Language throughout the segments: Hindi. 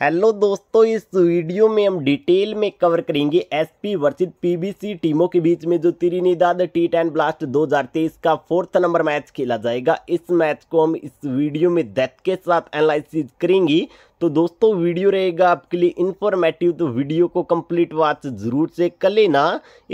हेलो दोस्तों इस वीडियो में हम डिटेल में कवर करेंगे एसपी वर्सेस पीबीसी टीमों के बीच में जो त्रिनिदाद टी टेन ब्लास्ट 2023 का फोर्थ नंबर मैच खेला जाएगा इस मैच को हम इस वीडियो में डेथ के साथ एनालिसिस करेंगे तो दोस्तों वीडियो रहेगा आपके लिए इन्फॉर्मेटिव तो वीडियो को कंप्लीट वाच जरूर से कर लेना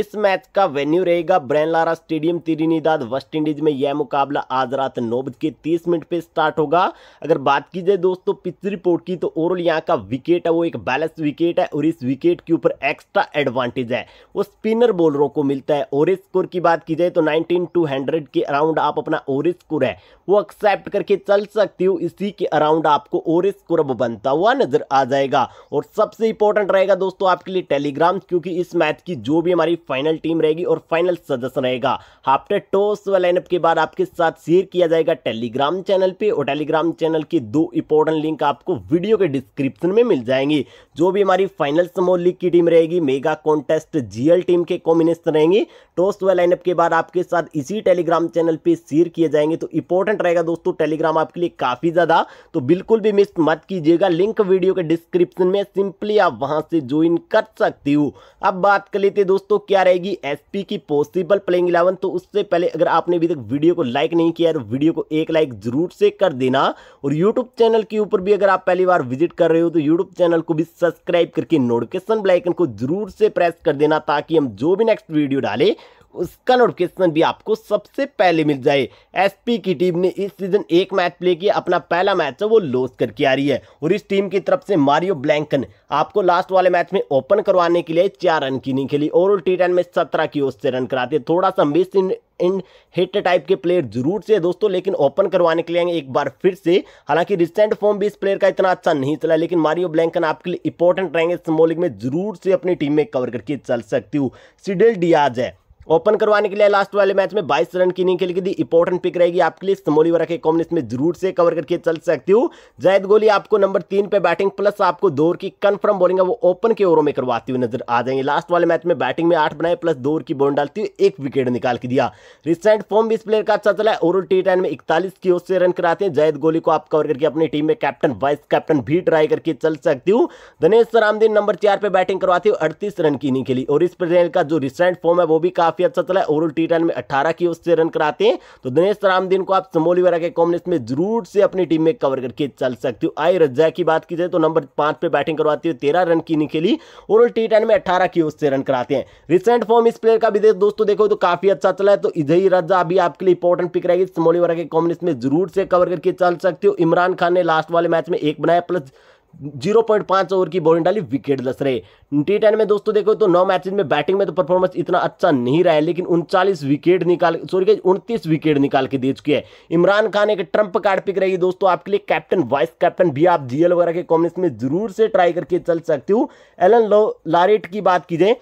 इस मैच का वेन्यू रहेगा Brian Lara stadium Trinidad West Indies में यह मुकाबला आज रात नौ बज के तीस मिनट पे स्टार्ट होगा अगर बात की जाए दोस्तों पिच रिपोर्ट की तो ओवरऑल यहाँ का विकेट है वो एक बैलेंस विकेट है और इस विकेट के ऊपर एक्स्ट्रा एडवांटेज है वो स्पिनर बॉलरों को मिलता है और स्कोर की बात की जाए तो नाइनटीन टू हंड्रेड के अराउंड आप अपना और स्कोर है वो एक्सेप्ट करके चल सकती हो इसी के अराउंड आपको और स्कोर अब बनता बनता हुआ नजर आ जाएगा और सबसे इंपॉर्टेंट रहेगा दोस्तों आपके लिए टेलीग्राम क्योंकि इस मैच की जो भी हमारी फाइनल टीम रहेगी और फाइनल सदस्य रहेगा आफ्टर टॉस व लाइनअप के बाद आपके साथ शेयर किया जाएगा टेलीग्राम चैनल पे और टेलीग्राम चैनल की दो इंपॉर्टेंट लिंक आपको वीडियो के डिस्क्रिप्शन में मिल जाएंगी जो भी हमारी फाइनल समोल लीग की टीम रहेगी मेगा कॉन्टेस्ट जीएल टीम के कॉम्बिनेशन रहेंगे टॉस व लाइनअप के बाद आपके साथ इसी टेलीग्राम चैनल पर शेयर किए जाएंगे तो इंपॉर्टेंट रहेगा दोस्तों टेलीग्राम आपके लिए काफी ज्यादा तो बिल्कुल भी मिस मत कीजिए दीजिएगा लिंक वीडियो के डिस्क्रिप्शन में सिंपली आप वहां से ज्वाइन कर सकती हो अब बात कर लेते हैं दोस्तों क्या रहेगी एसपी की पॉसिबल प्लेइंग इलेवन तो उससे पहले अगर आपने अभी तक वीडियो को लाइक नहीं किया तो वीडियो को एक लाइक जरूर से कर देना और यूट्यूब चैनल के ऊपर भी अगर आप पहली बार विजिट कर रहे हो तो यूट्यूब चैनल को भी सब्सक्राइब करके नोटिफिकेशन ब्लाइकन को जरूर से प्रेस कर देना ताकि हम जो भी नेक्स्ट वीडियो डालें उसका नोटिफिकेशन भी आपको सबसे पहले मिल जाए एसपी की टीम ने इस सीजन एक मैच प्ले किया अपना पहला मैच है वो लॉस करके आ रही है और इस टीम की तरफ से मारियो ब्लैंकन आपको लास्ट वाले मैच में ओपन करवाने के लिए चार रन की नहीं खेली ओवरऑल टी में सत्रह की ओर से रन कराते थोड़ा सा मिस इन हिट टाइप के प्लेयर जरूर से दोस्तों लेकिन ओपन करवाने के लिए एक बार फिर से हालांकि रिसेंट फॉर्म भी इस प्लेयर का इतना अच्छा नहीं चला लेकिन मारियो ब्लैंकन आपके लिए इंपॉर्टेंट रहेंगे स्मॉलिंग में जरूर से अपनी टीम में कवर करके चल सकती हूँ सिडिल डियाज है ओपन करवाने के लिए लास्ट वाले मैच में 22 रन की इनिंग खेल गई थी इंपॉर्टेंट पिक रहेगी आपके लिए समोली वर्ग के कॉम्बिनेशन में जरूर से कवर करके चल सकती हूँ जैद गोली आपको नंबर तीन पे बैटिंग प्लस आपको दौर की कन्फर्म बोलिंग वो ओपन के ओवरों में करवाती हुई नजर आ जाएंगे लास्ट वाले मैच में बैटिंग में आठ बनाए प्लस दौर की बोल डालती हुई एक विकेट निकाल के दिया रिसेंट फॉर्म भी इस प्लेयर का अच्छा चला है ओवरऑल टी में इकतालीस की ओर से रन कराते हैं जैद गोली को आप कवर करके अपनी टीम में कैप्टन वाइस कैप्टन भी ट्राई करके चल सकती हूँ धनेश रामदीन नंबर चार पे बैटिंग करवाती हूँ अड़तीस रन की इनिंग खेली और इस प्लेयर का जो रिसेंट फॉर्म है वो भी काफी काफी अच्छा चला है ओवरऑल टी टेन में अट्ठारह की उससे रन कराते हैं तो दिनेश रामदीन को आप चमोली वगैरह के कॉम्बिनेशन में जरूर से अपनी टीम में कवर करके चल सकते हो आई रज्जा की बात की जाए तो नंबर पांच पे बैटिंग करवाती है तेरह रन की नहीं खेली ओवरऑल टी में अट्ठारह की उससे रन कराते हैं रिसेंट फॉर्म इस प्लेयर का भी देख दोस्तों देखो तो काफी अच्छा चला है तो इधर ही रज्जा अभी आपके लिए इंपॉर्टेंट पिक रहेगी चमोली वगैरह के कॉम्बिनेशन में जरूर से कवर करके चल सकते हो इमरान खान ने लास्ट वाले मैच में एक बनाया प्लस जीरो पॉइंट पांच ओवर की बॉलिंग डाली विकेट दस रहे टी टेन में दोस्तों देखो तो नौ मैचेस में बैटिंग में तो परफॉर्मेंस इतना अच्छा नहीं रहा है लेकिन उनचालीस विकेट निकाल सॉरी उनतीस विकेट निकाल के दे चुके हैं इमरान खान एक ट्रंप कार्ड पिक रही है दोस्तों आपके लिए कैप्टन वाइस कैप्टन भी आप जीएल वगैरह के कॉम्बिनेशन में जरूर से ट्राई करके चल सकते हो एलन लो लारेट की बात की जाए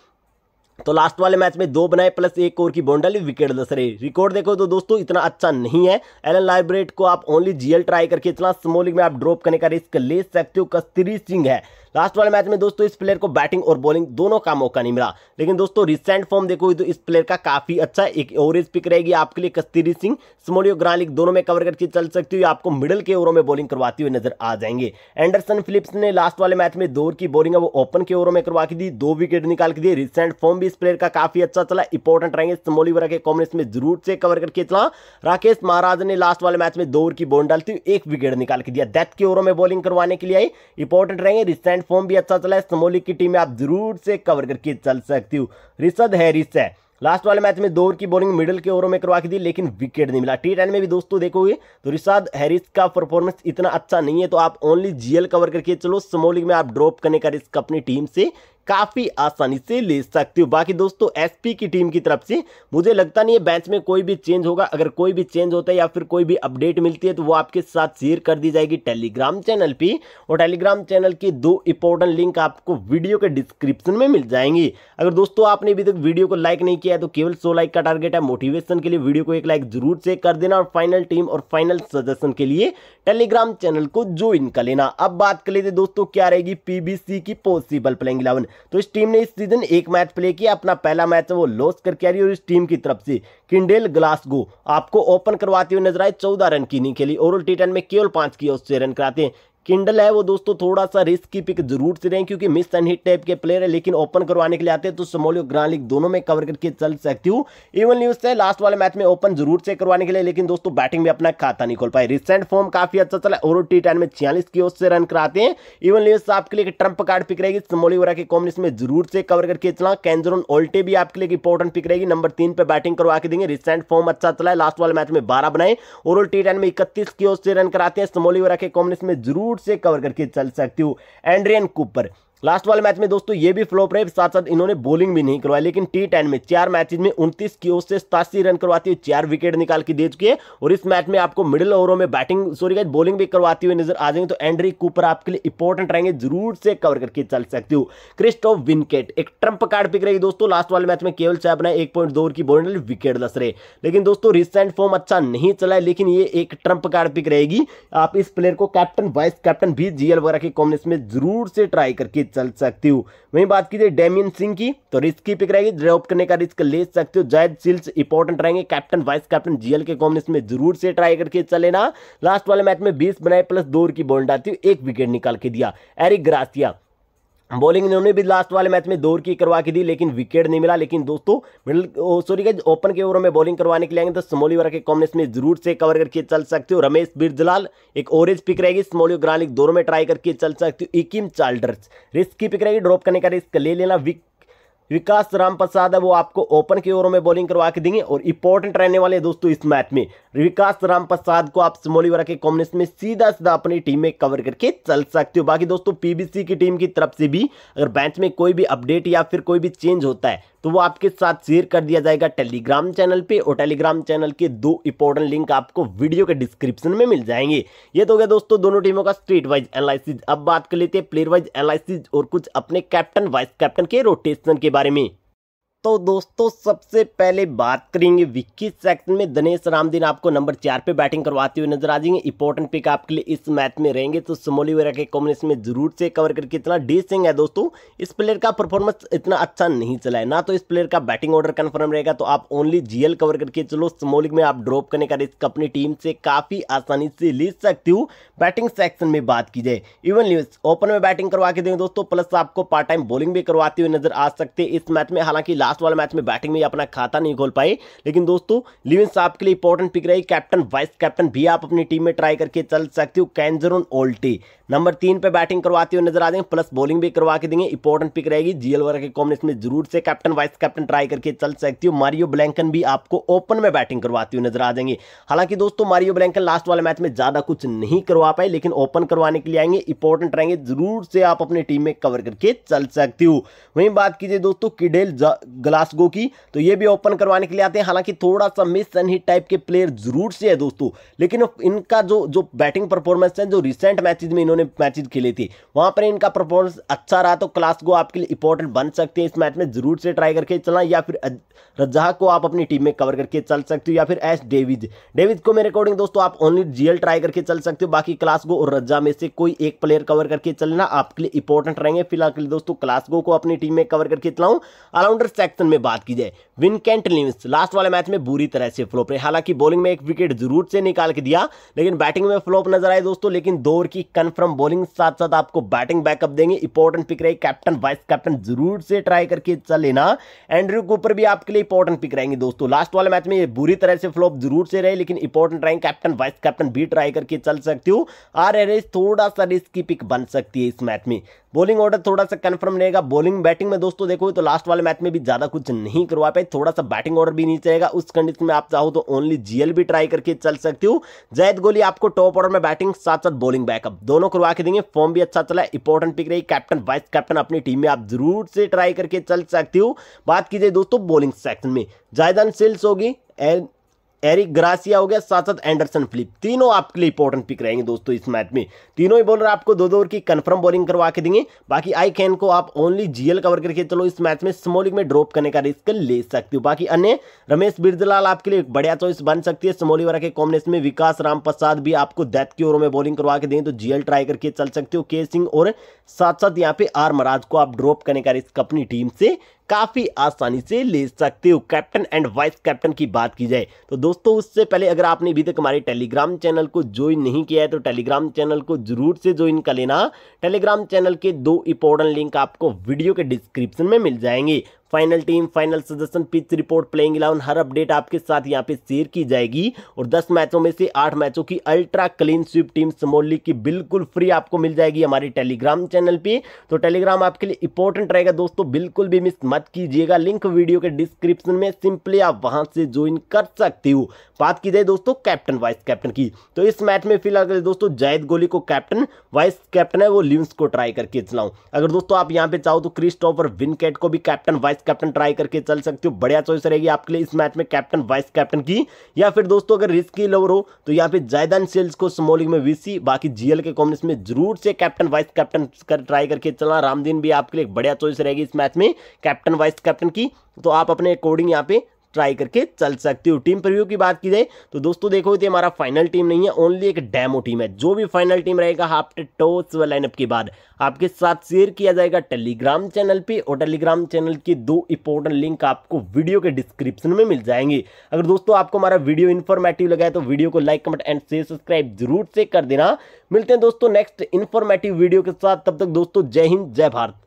तो लास्ट वाले मैच में दो बनाए प्लस एक ओवर की बाउंड्री विकेट दस रहे रिकॉर्ड देखो तो दोस्तों इतना अच्छा नहीं है एलन लाइब्रेट को आप ओनली जीएल ट्राई करके इतना स्मॉल लीग में आप ड्रॉप करने का रिस्क ले सकते हो कस्तरी सिंह है लास्ट वाले मैच में दोस्तों इस प्लेयर को बैटिंग और बॉलिंग दोनों का मौका नहीं मिला लेकिन दोस्तों रिसेंट फॉर्म देखो तो इस प्लेयर का काफी अच्छा एक ओवरेज पिक रहेगी आपके लिए कस्तूरी सिंह स्मोलियो ग्रालिक दोनों में कवर करके चल सकती हुई आपको मिडल के ओवरों में बॉलिंग करवाती हुई नजर आ जाएंगे एंडरसन फिलिप्स ने लास्ट वाले मैच में दो की बॉलिंग है वो ओपन के ओवरों में करवा के दी दो विकेट निकाल के दिए रिसेंट फॉर्म भी इस प्लेयर का काफी अच्छा चला इंपॉर्टेंट रहेंगे स्मोलीवरा के कॉम्बिनेस में जरूर से कवर करके चला राकेश महाराज ने लास्ट वाले मैच में दो की बॉल डालती हुई एक विकेट निकाल के दिया डेथ के ओवरों में बॉलिंग करवाने के लिए आई इंपॉर्टेंट रहेंगे रिसेंट फॉर्म भी अच्छा चला है समोली की टीम में आप जरूर से कवर करके चल सकती हो रिशद हैरिस है लास्ट वाले मैच में दो ओवर की बॉलिंग मिडिल के ओवरों में करवा के दी लेकिन विकेट नहीं मिला टी टेन में भी दोस्तों देखोगे तो रिशाद हैरिस का परफॉर्मेंस इतना अच्छा नहीं है तो आप ओनली जीएल कवर करके चलो समोलिंग में आप ड्रॉप करने का रिस्क अपनी टीम से काफ़ी आसानी से ले सकते हो बाकी दोस्तों एसपी की टीम की तरफ से मुझे लगता नहीं है बैच में कोई भी चेंज होगा अगर कोई भी चेंज होता है या फिर कोई भी अपडेट मिलती है तो वो आपके साथ शेयर कर दी जाएगी टेलीग्राम चैनल पर और टेलीग्राम चैनल की दो इंपॉर्टेंट लिंक आपको वीडियो के डिस्क्रिप्शन में मिल जाएंगी अगर दोस्तों आपने अभी तक वीडियो को लाइक नहीं किया है तो केवल सो लाइक का टारगेट है मोटिवेशन के लिए वीडियो को एक लाइक जरूर चेक कर देना और फाइनल टीम और फाइनल सजेशन के लिए टेलीग्राम चैनल को ज्वाइन कर लेना अब बात कर लेते दोस्तों क्या रहेगी पीबीसी की पॉसिबल प्लेइंग इलेवन तो इस टीम ने इस सीजन एक मैच प्ले किया अपना पहला मैच वो लॉस करके आ रही और इस टीम की तरफ से किंडेल ग्लासगो आपको ओपन करवाते हुए नजर आए चौदह रन की नहीं खेली ओवरऑल टी में केवल पांच की उससे रन कराते हैं किंडल है वो दोस्तों थोड़ा सा रिस्क की पिक जरूर से रहे क्योंकि मिस एंड हिट टाइप के प्लेयर है लेकिन ओपन करवाने के लिए आते हैं तो समोलियो ग्रांड लीग दोनों में कवर करके चल सकती हूँ इवन न्यूज से लास्ट वाले मैच में ओपन जरूर से करवाने के लिए लेकिन दोस्तों बैटिंग में अपना खाता नहीं खोल पाए रिसेंट फॉर्म काफी अच्छा चला और टी टेन में छियालीस की ओर से रन कराते हैं इवन न्यूज आपके लिए ट्रंप कार्ड पिक रहेगी समोली वरा के कॉम्बिनेशन में जरूर से कवर करके चला कैंजरोन ओल्टे भी आपके लिए इंपॉर्टेंट पिक रहेगी नंबर तीन पर बैटिंग करवा के देंगे रिसेंट फॉर्म अच्छा चला है लास्ट वाले मैच में बारह बनाए और टी टेन में इकतीस की ओर से रन कराते हैं समोली वरा के कॉम्बिनेशन में जरूर रूट से कवर करके चल सकते हो एंड्रियन कूपर लास्ट वाले मैच में दोस्तों ये भी फ्लॉप रहे साथ साथ इन्होंने बॉलिंग भी नहीं करवाई लेकिन टी टेन में चार मैच में उनतीस की ओर से सतासी रन करवाती हुई चार विकेट निकाल के दे चुकी है और इस मैच में आपको मिडिल ओवरों में बैटिंग सॉरी गाइज बॉलिंग भी करवाती हुई नजर आ जाएंगे तो एंड्री कूपर आपके लिए इंपॉर्टेंट रहेंगे जरूर से कवर करके चल सकती हो क्रिस्टोफ विनकेट एक ट्रंप कार्ड पिक रहेगी दोस्तों लास्ट वाले मैच में केवल चाहे अपना एक पॉइंट दो ओवर की बॉलिंग विकेट दस रहे लेकिन दोस्तों रिसेंट फॉर्म अच्छा नहीं चला है लेकिन ये एक ट्रंप कार्ड पिक रहेगी आप इस प्लेयर को कैप्टन वाइस कैप्टन भी जीएल वगैरह के कॉम्बिनेशन में जरूर से ट्राई करके चल सकती हो वहीं बात कीजिए डेमियन सिंह की तो रिस्क की पिक रहेगी ड्रॉप करने का रिस्क ले सकते हो जायद सिल्स इंपॉर्टेंट रहेंगे कैप्टन वाइस कैप्टन जीएल के कॉम्बिनेशन में जरूर से ट्राई करके चले लास्ट वाले मैच में बीस बनाए प्लस दो की बॉल डालती हूँ एक विकेट निकाल के दिया एरिक ग्रासिया बॉलिंग इन्होंने भी लास्ट वाले मैच में दौर की करवा के दी लेकिन विकेट नहीं मिला लेकिन दोस्तों मिडल सॉरी ओपन के ओवर में बॉलिंग करवाने के लिए आएंगे तो स्मोली वर्ग के कॉम्बिनेशन में जरूर से कवर करके चल सकते हो रमेश बिरजलाल एक ओरेज पिक रहेगी स्मोली ग्रानिक दोनों में ट्राई करके चल सकते हो इकिम चाल्डर्स रिस्क की पिक रहेगी ड्रॉप करने का रिस्क ले लेना विक विकास राम प्रसाद है वो आपको ओपन के ओवर में बॉलिंग करवा के देंगे और इंपॉर्टेंट रहने वाले दोस्तों इस मैच में विकास राम प्रसाद को आप सिमोलीवरा के कॉम्युनिस्ट में सीधा सीधा अपनी टीम में कवर करके चल सकते हो बाकी दोस्तों पीबीसी की टीम की तरफ से भी अगर बैच में कोई भी अपडेट या फिर कोई भी चेंज होता है तो वो आपके साथ शेयर कर दिया जाएगा टेलीग्राम चैनल पे और टेलीग्राम चैनल के दो इंपॉर्टेंट लिंक आपको वीडियो के डिस्क्रिप्शन में मिल जाएंगे ये तो गया दोस्तों दोनों टीमों का स्ट्रीट वाइज एनालिसिस अब बात कर लेते हैं प्लेयर वाइज एनालिसिस और कुछ अपने कैप्टन वाइस कैप्टन के रोटेशन के बारे में तो दोस्तों सबसे पहले बात करेंगे विकेट सेक्शन में दिनेश रामदीन आपको नंबर चार पे बैटिंग करवाते हुए नजर आ जाएंगे इंपॉर्टेंट पिक आपके लिए इस मैच में रहेंगे तो समोली वगैरह के कॉम्बिनेशन में जरूर से कवर करके इतना डी सिंह है दोस्तों इस प्लेयर का परफॉर्मेंस इतना अच्छा नहीं चला है ना तो इस प्लेयर का बैटिंग ऑर्डर कन्फर्म रहेगा तो आप ओनली जीएल कवर करके चलो समोलिक में आप ड्रॉप करने का रिस्क अपनी टीम से काफी आसानी से ले सकते हो बैटिंग सेक्शन में बात की जाए इवन न्यूज ओपन में बैटिंग करवा के देंगे दोस्तों प्लस आपको पार्ट टाइम बॉलिंग भी करवाते हुए नजर आ सकते हैं इस मैच में हालांकि लास्ट लास्ट वाला मैच में बैटिंग में अपना खाता नहीं खोल पाई लेकिन दोस्तों लिविन साहब के लिए इंपॉर्टेंट पिक रही कैप्टन वाइस कैप्टन भी आप अपनी टीम में ट्राई करके चल सकते हो कैंजरोन ओल्टी नंबर तीन पे बैटिंग करवाते हुए नजर आ जाएंगे प्लस बॉलिंग भी करवा के देंगे इंपॉर्टेंट पिक रहेगी जीएल वर्ग के कॉम्बिनेशन में जरूर से कैप्टन वाइस कैप्टन ट्राई करके चल सकती हो मारियो ब्लैंकन भी आपको ओपन में बैटिंग करवाती हुई नजर आ जाएंगे हालांकि दोस्तों मारियो ब्लैंकन लास्ट वाले मैच में ज्यादा कुछ नहीं करवा पाए लेकिन ओपन करवाने के लिए आएंगे इंपॉर्टेंट रहेंगे जरूर से आप अपनी टीम में कवर करके चल सकती हो वहीं बात कीजिए दोस्तों किडेल ग्लास्गो की तो ये भी ओपन करवाने के लिए आते हैं हालांकि थोड़ा सा मिस एंड ही टाइप के प्लेयर जरूर से है दोस्तों लेकिन इनका जो जो बैटिंग परफॉर्मेंस है जो रिसेंट मैचेज में इन्होंने इन्होंने मैचेज खेले थे वहाँ पर इनका परफॉर्मेंस अच्छा रहा तो क्लास को आपके लिए इंपॉर्टेंट बन सकते हैं इस मैच में जरूर से ट्राई करके चलना या फिर रजाह को आप अपनी टीम में कवर करके चल सकते हो या फिर एस डेविज डेविज को मेरे अकॉर्डिंग दोस्तों आप ओनली जीएल ट्राई करके चल सकते हो बाकी क्लास को और रज्जा में से कोई एक प्लेयर कवर करके चलना आपके लिए इंपॉर्टेंट रहेंगे फिलहाल के लिए दोस्तों क्लासगो को अपनी टीम में कवर करके चलाऊँ ऑलराउंडर सेक्शन में बात की जाए विनकेंट लिम्स लास्ट वाले मैच में बुरी तरह से फ्लोप रहे हालांकि बॉलिंग में एक विकेट जरूर से निकाल के दिया लेकिन बैटिंग में फ्लोप नजर आए दोस्तों लेकिन दौर की कन्फर्म हम बॉलिंग साथ साथ आपको बैटिंग बैकअप देंगे इंपॉर्टेंट पिक रहेगी कैप्टन वाइस कैप्टन जरूर से ट्राई करके चल लेना एंड्रू कूपर भी आपके लिए इंपॉर्टेंट पिक रहेंगे दोस्तों लास्ट वाले मैच में ये बुरी तरह से फ्लॉप जरूर से रहे लेकिन इंपॉर्टेंट रहेंगे कैप्टन वाइस कैप्टन भी ट्राई करके चल सकती हूँ आर एरेज थोड़ा सा रिस्क की पिक बन सकती है इस मैच में बॉलिंग ऑर्डर थोड़ा सा कन्फर्म रहेगा बॉलिंग बैटिंग में दोस्तों देखो तो लास्ट वाले मैच में भी ज्यादा कुछ नहीं करवा पाए थोड़ा सा बैटिंग ऑर्डर भी नीचे रहेगा उस कंडीशन में आप चाहो तो ओनली जीएल भी ट्राई करके चल सकती हूँ जैद गोली आपको टॉप ऑर्डर में बैटिंग साथ साथ बॉलिंग बैकअप दोनों करवा के देंगे फॉर्म भी अच्छा चला इंपॉर्टेंट पिक रही कैप्टन वाइस कैप्टन अपनी टीम में आप जरूर से ट्राई करके चल सकती हूँ बात कीजिए दोस्तों बॉलिंग सेक्शन में जायदान सेल्स होगी एंड एरिक ग्रासिया हो गया साथ साथ एंडरसन फिलिप तीनों आपके लिए इंपॉर्टेंट पिक रहेंगे दोस्तों इस मैच में तीनों ही बॉलर आपको दो दो ओवर की कंफर्म बॉलिंग करवा के देंगे बाकी आई कैन को आप ओनली जीएल कवर करके चलो इस मैच में स्मोलिंग में ड्रॉप करने का रिस्क ले सकती हो बाकी अन्य रमेश बिरदलाल आपके लिए बढ़िया चॉइस बन सकती है स्मोली वगैरह के कॉम्बिनेशन में विकास राम प्रसाद भी आपको दैथ की ओवरों में बॉलिंग करवा के देंगे तो जीएल ट्राई करके चल सकते हो के सिंह और साथ साथ यहाँ पे आर महाराज को आप ड्रॉप करने का रिस्क अपनी टीम से काफ़ी आसानी से ले सकते हो कैप्टन एंड वाइस कैप्टन की बात की जाए तो दोस्तों उससे पहले अगर आपने अभी तक हमारे टेलीग्राम चैनल को ज्वाइन नहीं किया है तो टेलीग्राम चैनल को जरूर से ज्वाइन कर लेना टेलीग्राम चैनल के दो इंपॉर्टेंट लिंक आपको वीडियो के डिस्क्रिप्शन में मिल जाएंगे final team final suggestion pitch report playing eleven हर अपडेट आपके साथ यहाँ पे शेयर की जाएगी और 10 मैचों में से 8 मैचों की अल्ट्रा क्लीन स्वीप टीम समोली की बिल्कुल फ्री आपको मिल जाएगी हमारे टेलीग्राम चैनल पे तो टेलीग्राम आपके लिए इंपॉर्टेंट रहेगा दोस्तों बिल्कुल भी मिस मत कीजिएगा लिंक वीडियो के डिस्क्रिप्शन में सिंपली आप वहां से ज्वाइन कर सकते हो बात की जाए दोस्तों कैप्टन वाइस कैप्टन की तो इस मैच में फिलहाल दोस्तों जायद गोली को कैप्टन वाइस कैप्टन है वो लिम्स को ट्राई करके चलाऊं अगर दोस्तों आप यहाँ पे चाहो तो क्रिस्टोफर विनकेट को भी captain vice vice captain try करके चल सकते हो बढ़िया चॉइस रहेगी आपके लिए इस मैच में कैप्टन वाइस कैप्टन की या फिर दोस्तों अगर रिस्क ही लवर हो तो यहाँ पे जायदान सेल्स को स्मोलिंग में वीसी बाकी जीएल के कॉम्बिनेस में जरूर से कैप्टन वाइस कैप्टन कर ट्राई करके चलना रामदीन भी आपके लिए बढ़िया चॉइस रहेगी इस मैच में कैप्टन वाइस कैप्टन की तो आप अपने अकॉर्डिंग यहाँ पे ट्राई करके चल सकते हो टीम प्रव्यू की बात की जाए तो दोस्तों देखो ये तो हमारा फाइनल टीम नहीं है ओनली एक डेमो टीम है जो भी फाइनल टीम रहेगा हाफ टॉस व लाइनअप के बाद आपके साथ शेयर किया जाएगा टेलीग्राम चैनल पे और टेलीग्राम चैनल की दो इंपॉर्टेंट लिंक आपको वीडियो के डिस्क्रिप्शन में मिल जाएंगे अगर दोस्तों आपको हमारा वीडियो इन्फॉर्मेटिव लगा है तो वीडियो को like comment and share subscribe जरूर से कर देना मिलते हैं दोस्तों नेक्स्ट इन्फॉर्मेटिव वीडियो के साथ तब तक दोस्तों जय हिंद जय भारत